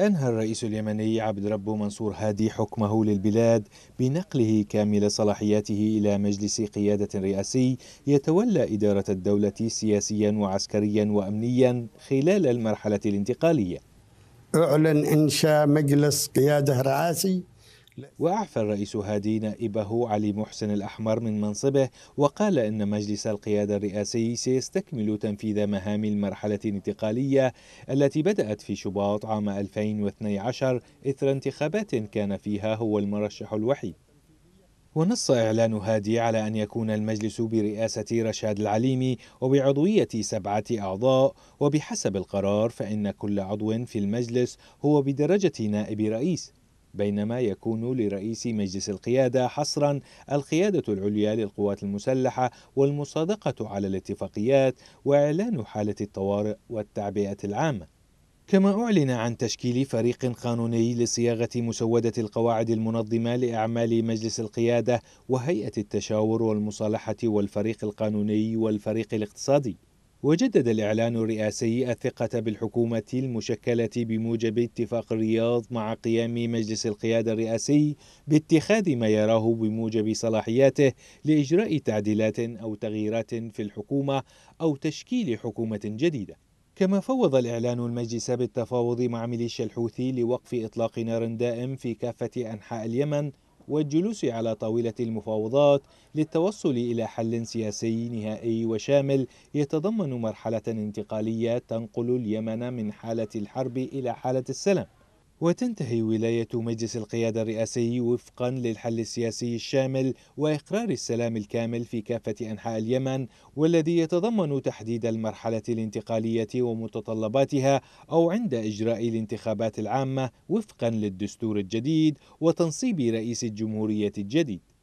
أنهى الرئيس اليمني عبد رب منصور هادي حكمه للبلاد بنقله كامل صلاحياته إلى مجلس قيادة رئاسي يتولى إدارة الدولة سياسيا وعسكريا وأمنيا خلال المرحلة الانتقالية أعلن إنشاء مجلس قيادة رئاسي وأعفى الرئيس هادي نائبه علي محسن الأحمر من منصبه وقال إن مجلس القيادة الرئاسي سيستكمل تنفيذ مهام المرحلة الانتقالية التي بدأت في شباط عام 2012 إثر انتخابات كان فيها هو المرشح الوحيد ونص إعلان هادي على أن يكون المجلس برئاسة رشاد العليمي وبعضوية سبعة أعضاء وبحسب القرار فإن كل عضو في المجلس هو بدرجة نائب رئيس بينما يكون لرئيس مجلس القيادة حصرا القيادة العليا للقوات المسلحة والمصادقة على الاتفاقيات وإعلان حالة الطوارئ والتعبئة العامة كما أعلن عن تشكيل فريق قانوني لصياغة مسودة القواعد المنظمة لأعمال مجلس القيادة وهيئة التشاور والمصالحة والفريق القانوني والفريق الاقتصادي وجدد الإعلان الرئاسي الثقة بالحكومة المشكلة بموجب اتفاق الرياض مع قيام مجلس القيادة الرئاسي باتخاذ ما يراه بموجب صلاحياته لإجراء تعديلات أو تغييرات في الحكومة أو تشكيل حكومة جديدة. كما فوض الإعلان المجلس بالتفاوض مع ميليشيا الحوثي لوقف إطلاق نار دائم في كافة أنحاء اليمن والجلوس على طاولة المفاوضات للتوصل إلى حل سياسي نهائي وشامل يتضمن مرحلة انتقالية تنقل اليمن من حالة الحرب إلى حالة السلام وتنتهي ولاية مجلس القيادة الرئاسي وفقا للحل السياسي الشامل وإقرار السلام الكامل في كافة أنحاء اليمن والذي يتضمن تحديد المرحلة الانتقالية ومتطلباتها أو عند إجراء الانتخابات العامة وفقا للدستور الجديد وتنصيب رئيس الجمهورية الجديد